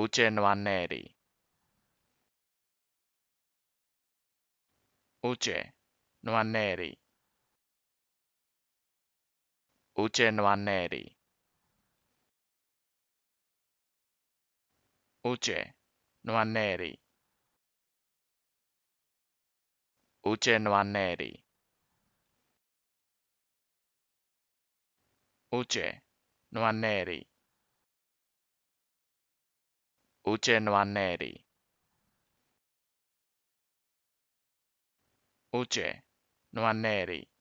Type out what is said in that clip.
Ucenwaneri. Uce nuaneri. Uce nuaneri. Uce nuaneri. Uce nuaneri. Uce nuaneri. Uce nuaneri. Eugenio Anneri Uche Noanneri